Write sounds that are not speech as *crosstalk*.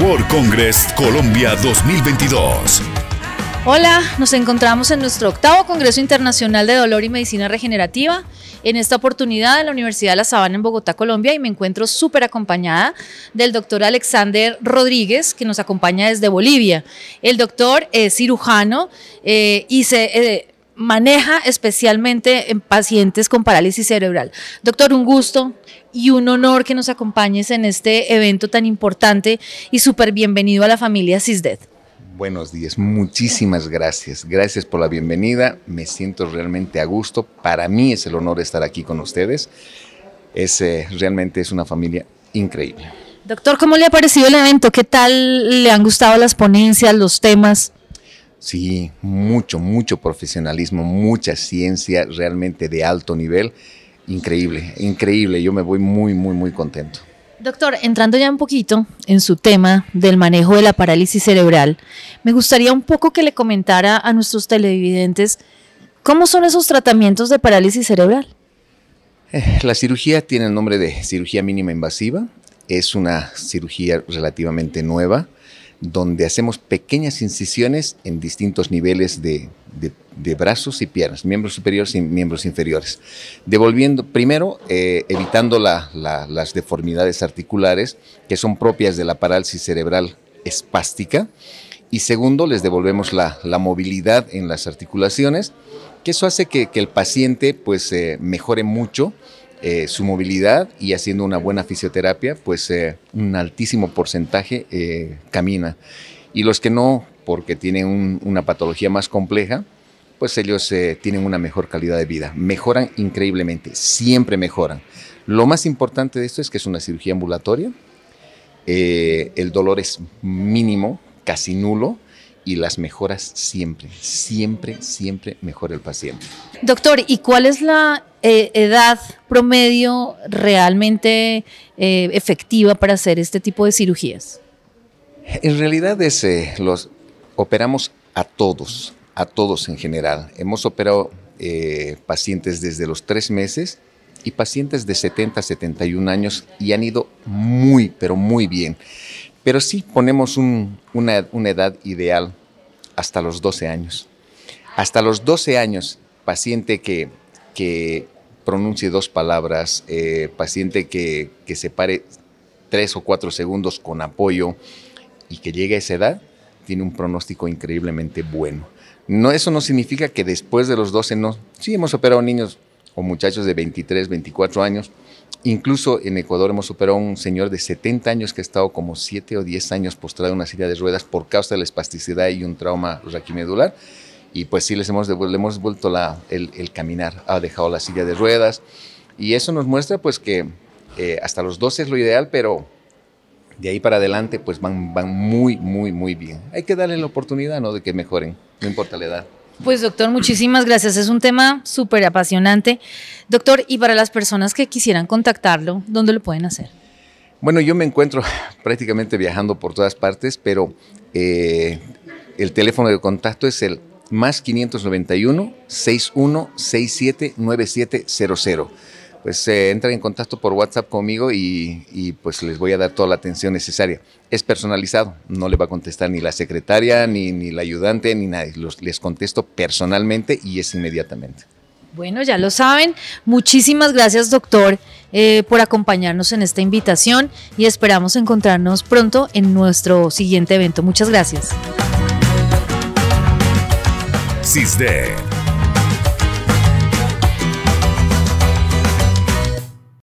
World Colombia 2022. Hola, nos encontramos en nuestro octavo Congreso Internacional de Dolor y Medicina Regenerativa. En esta oportunidad en la Universidad de La Sabana en Bogotá, Colombia, y me encuentro súper acompañada del doctor Alexander Rodríguez, que nos acompaña desde Bolivia. El doctor es cirujano eh, y se... Eh, maneja especialmente en pacientes con parálisis cerebral. Doctor, un gusto y un honor que nos acompañes en este evento tan importante y súper bienvenido a la familia CISDED. Buenos días, muchísimas gracias. Gracias por la bienvenida. Me siento realmente a gusto. Para mí es el honor estar aquí con ustedes. Es, eh, realmente es una familia increíble. Doctor, ¿cómo le ha parecido el evento? ¿Qué tal le han gustado las ponencias, los temas? Sí, mucho, mucho profesionalismo, mucha ciencia realmente de alto nivel. Increíble, increíble. Yo me voy muy, muy, muy contento. Doctor, entrando ya un poquito en su tema del manejo de la parálisis cerebral, me gustaría un poco que le comentara a nuestros televidentes cómo son esos tratamientos de parálisis cerebral. Eh, la cirugía tiene el nombre de cirugía mínima invasiva. Es una cirugía relativamente nueva donde hacemos pequeñas incisiones en distintos niveles de, brazos y piernas, miembros superiores y miembros inferiores. Devolviendo, primero, eh, evitando las deformidades articulares que son propias de la parálisis cerebral espástica. Y segundo, les devolvemos la, movilidad en las articulaciones, que eso hace que, el paciente pues eh, mejore mucho eh, su movilidad y haciendo una buena fisioterapia, pues eh, un altísimo porcentaje eh, camina. Y los que no, porque tienen una patología más compleja, pues ellos tienen una mejor calidad de vida. Mejoran increíblemente, siempre mejoran. Lo más importante de esto es que es una cirugía ambulatoria, el dolor es mínimo, casi nulo, y las mejoras siempre, siempre, siempre mejor el paciente. Doctor, ¿y cuál es la eh, edad promedio realmente eh, efectiva para hacer este tipo de cirugías? En realidad es, los operamos a todos, a todos en general. Hemos operado eh, pacientes desde los tres meses y pacientes de 70 a 71 años y han ido muy, pero muy bien. Pero sí ponemos una, edad ideal hasta los 12 años. Hasta los 12 años, paciente que pronuncie dos palabras, eh, paciente que, que se pare tres o cuatro segundos con apoyo y que llegue a esa edad, tiene un pronóstico increíblemente bueno. No, eso no significa que después de los 12 no. Sí, hemos operado niños o muchachos de 23, 24 años. Incluso en Ecuador hemos operado a un señor de 70 años que ha estado como 7 o 10 años postrado en una silla de ruedas por causa de la espasticidad y un trauma raquimedular y pues sí les hemos, le hemos vuelto el, caminar, ha dejado la silla de ruedas y eso nos muestra pues que eh, hasta los 12 es lo ideal, pero de ahí para adelante pues van, van muy, muy, muy bien. Hay que darle la oportunidad, ¿no? De que mejoren, no importa la edad. Pues doctor, muchísimas gracias. Es un tema súper apasionante. Doctor, y para las personas que quisieran contactarlo, ¿dónde lo pueden hacer? Bueno, yo me encuentro *laughs* prácticamente viajando por todas partes, pero eh, el teléfono de contacto es el más 591 6167 9700. Pues eh, entran en contacto por WhatsApp conmigo y, pues les voy a dar toda la atención necesaria. Es personalizado, no le va a contestar ni la secretaria, ni, ni la ayudante, ni nadie. les contesto personalmente y es inmediatamente. Bueno, ya lo saben. Muchísimas gracias, doctor, eh, por acompañarnos en esta invitación y esperamos encontrarnos pronto en nuestro siguiente evento. Muchas gracias análisis de